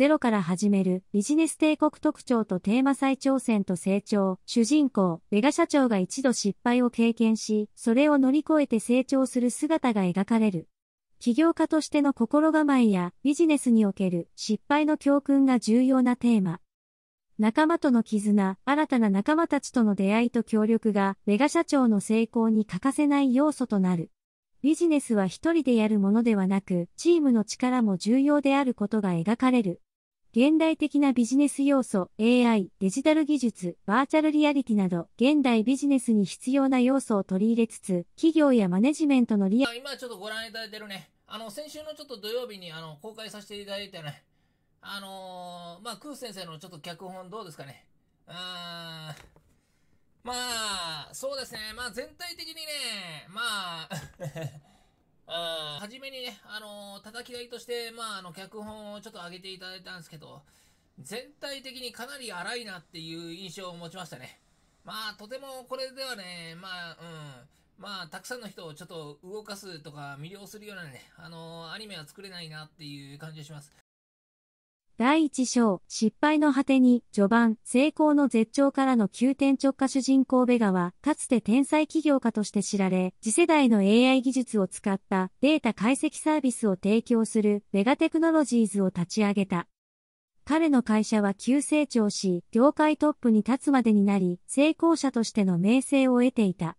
ゼロから始める、ビジネス帝国特徴とテーマ再挑戦と成長、主人公、ベガ社長が一度失敗を経験し、それを乗り越えて成長する姿が描かれる。起業家としての心構えやビジネスにおける失敗の教訓が重要なテーマ。仲間との絆、新たな仲間たちとの出会いと協力が、メガ社長の成功に欠かせない要素となる。ビジネスは一人でやるものではなく、チームの力も重要であることが描かれる。現代的なビジネス要素、AI、デジタル技術、バーチャルリアリティなど、現代ビジネスに必要な要素を取り入れつつ、企業やマネジメントのリア今ちょっとご覧いただいてるね。あの、先週のちょっと土曜日にあの公開させていただいたね。あのー、まあ、クー先生のちょっと脚本どうですかね。うーん。まあ、そうですね。まあ、全体的にね、まあうん、初めにね、あのー、叩き台として、まあ、あの、脚本をちょっと上げていただいたんですけど、全体的にかなり荒いなっていう印象を持ちましたね。まあ、とてもこれではね、まあ、うん、まあ、たくさんの人をちょっと動かすとか魅了するようなね、あのー、アニメは作れないなっていう感じがします。第1章、失敗の果てに、序盤、成功の絶頂からの急転直下主人公ベガは、かつて天才起業家として知られ、次世代の AI 技術を使ったデータ解析サービスを提供する、ベガテクノロジーズを立ち上げた。彼の会社は急成長し、業界トップに立つまでになり、成功者としての名声を得ていた。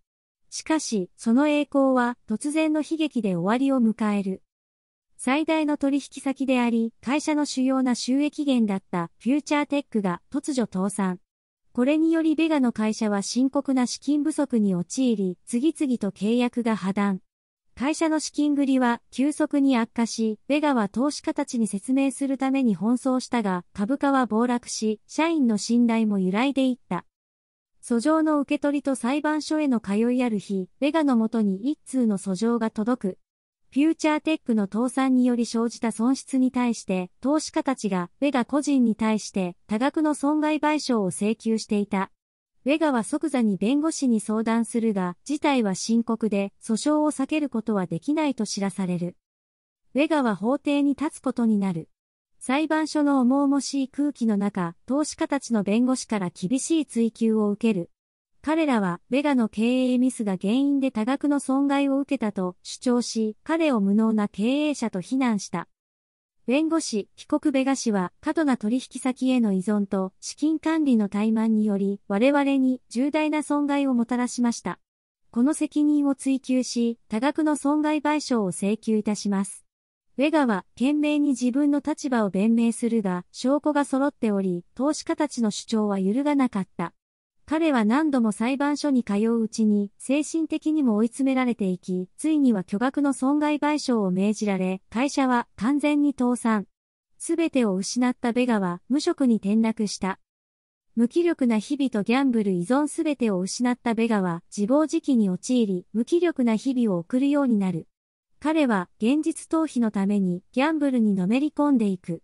しかし、その栄光は突然の悲劇で終わりを迎える。最大の取引先であり、会社の主要な収益源だったフューチャーテックが突如倒産。これによりベガの会社は深刻な資金不足に陥り、次々と契約が破断。会社の資金繰りは急速に悪化し、ベガは投資家たちに説明するために奔走したが、株価は暴落し、社員の信頼も揺らいでいった。訴状の受け取りと裁判所への通いある日、ベガのもとに一通の訴状が届く。フューチャーテックの倒産により生じた損失に対して、投資家たちが、ウェガ個人に対して、多額の損害賠償を請求していた。ウェガは即座に弁護士に相談するが、事態は深刻で、訴訟を避けることはできないと知らされる。ウェガは法廷に立つことになる。裁判所の重々しい空気の中、投資家たちの弁護士から厳しい追及を受ける。彼らは、ベガの経営ミスが原因で多額の損害を受けたと主張し、彼を無能な経営者と非難した。弁護士、被告ベガ氏は、過度な取引先への依存と、資金管理の怠慢により、我々に重大な損害をもたらしました。この責任を追及し、多額の損害賠償を請求いたします。ベガは懸命に自分の立場を弁明するが、証拠が揃っており、投資家たちの主張は揺るがなかった。彼は何度も裁判所に通ううちに精神的にも追い詰められていき、ついには巨額の損害賠償を命じられ、会社は完全に倒産。すべてを失ったベガは無職に転落した。無気力な日々とギャンブル依存すべてを失ったベガは自暴自棄に陥り、無気力な日々を送るようになる。彼は現実逃避のためにギャンブルにのめり込んでいく。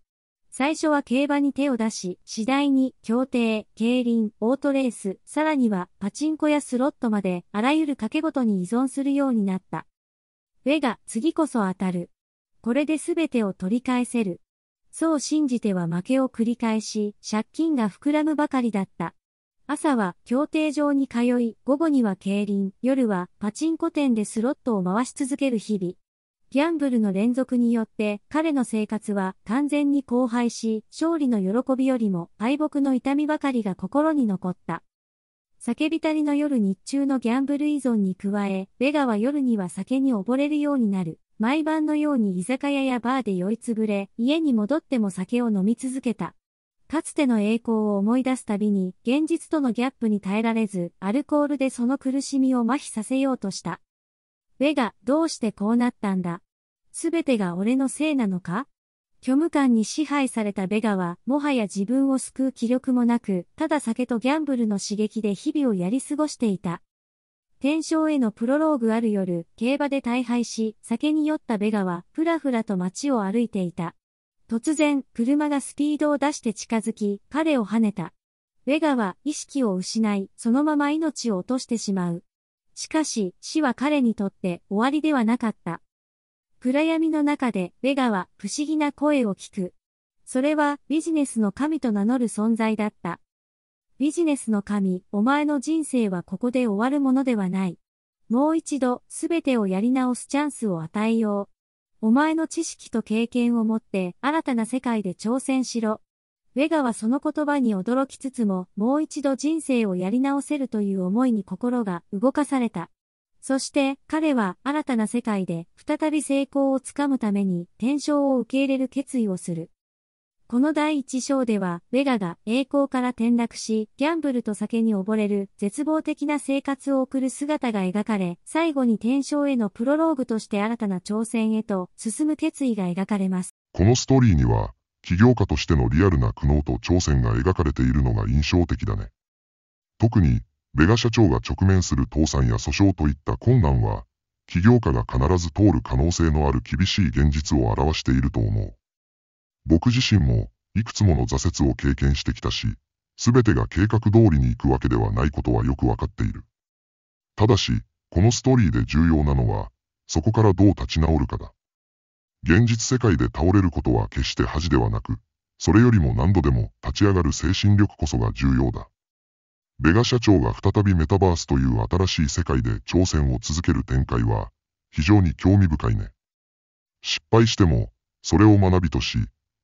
最初は競馬に手を出し、次第に、競艇、競輪、オートレース、さらには、パチンコやスロットまで、あらゆる賭け事に依存するようになった。ウェが、次こそ当たる。これで全てを取り返せる。そう信じては負けを繰り返し、借金が膨らむばかりだった。朝は競艇場に通い、午後には競輪、夜はパチンコ店でスロットを回し続ける日々。ギャンブルの連続によって彼の生活は完全に荒廃し、勝利の喜びよりも敗北の痛みばかりが心に残った。酒浸りの夜日中のギャンブル依存に加え、ベガは夜には酒に溺れるようになる。毎晩のように居酒屋やバーで酔いつぶれ、家に戻っても酒を飲み続けた。かつての栄光を思い出すたびに、現実とのギャップに耐えられず、アルコールでその苦しみを麻痺させようとした。ェがどうしてこうなったんだ。すべてが俺のせいなのか虚無感に支配されたベガは、もはや自分を救う気力もなく、ただ酒とギャンブルの刺激で日々をやり過ごしていた。天章へのプロローグある夜、競馬で大敗し、酒に酔ったベガは、ふらふらと街を歩いていた。突然、車がスピードを出して近づき、彼を跳ねた。ベガは意識を失い、そのまま命を落としてしまう。しかし、死は彼にとって終わりではなかった。暗闇の中で、ベガは不思議な声を聞く。それは、ビジネスの神と名乗る存在だった。ビジネスの神、お前の人生はここで終わるものではない。もう一度、すべてをやり直すチャンスを与えよう。お前の知識と経験を持って、新たな世界で挑戦しろ。ウェガはその言葉に驚きつつも、もう一度人生をやり直せるという思いに心が動かされた。そして彼は新たな世界で再び成功をつかむために転生を受け入れる決意をする。この第一章では、ウェガが栄光から転落し、ギャンブルと酒に溺れる絶望的な生活を送る姿が描かれ、最後に転生へのプロローグとして新たな挑戦へと進む決意が描かれます。このストーリーには、起業家としてのリアルな苦悩と挑戦が描かれているのが印象的だね。特に、ベガ社長が直面する倒産や訴訟といった困難は、起業家が必ず通る可能性のある厳しい現実を表していると思う。僕自身も、いくつもの挫折を経験してきたし、すべてが計画通りに行くわけではないことはよくわかっている。ただし、このストーリーで重要なのは、そこからどう立ち直るかだ。現実世界で倒れることは決して恥ではなく、それよりも何度でも立ち上がる精神力こそが重要だ。ベガ社長が再びメタバースという新しい世界で挑戦を続ける展開は、非常に興味深いね。失敗しても、それを学びとし、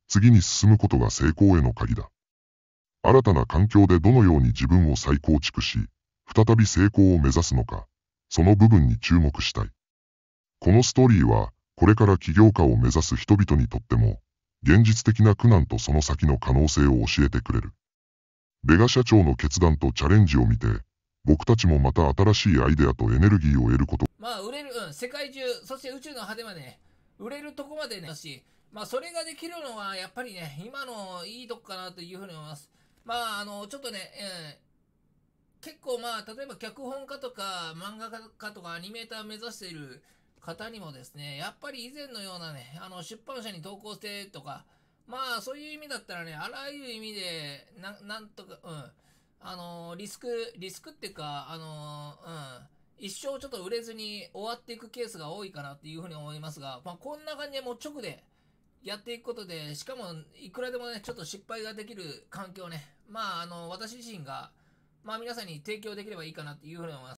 次に進むことが成功への鍵だ。新たな環境でどのように自分を再構築し、再び成功を目指すのか、その部分に注目したい。このストーリーは、これから起業家を目指す人々にとっても、現実的な苦難とその先の可能性を教えてくれる。ベガ社長の決断とチャレンジを見て、僕たちもまた新しいアイデアとエネルギーを得ること。まあ、売れる、うん、世界中、そして宇宙の果てまで、ね、売れるとこまでね、だし、まあ、それができるのは、やっぱりね、今のいいとこかなというふうに思います。まあ、あの、ちょっとね、えー、結構まあ、例えば脚本家とか漫画家とかアニメーター目指している、方にもですね、やっぱり以前のようなね、あの、出版社に投稿してとか、まあ、そういう意味だったらね、あらゆる意味で、な、なんとか、うん。あのリスク、リスクっていうか、あのうん。一生ちょっと売れずに終わっていくケースが多いかなっていうふうに思いますが、まあ、こんな感じでもう直でやっていくことで、しかも、いくらでもね、ちょっと失敗ができる環境ね。まあ、あの、私自身が、まあ皆さんに提供できればいいかなっていうふうに思います。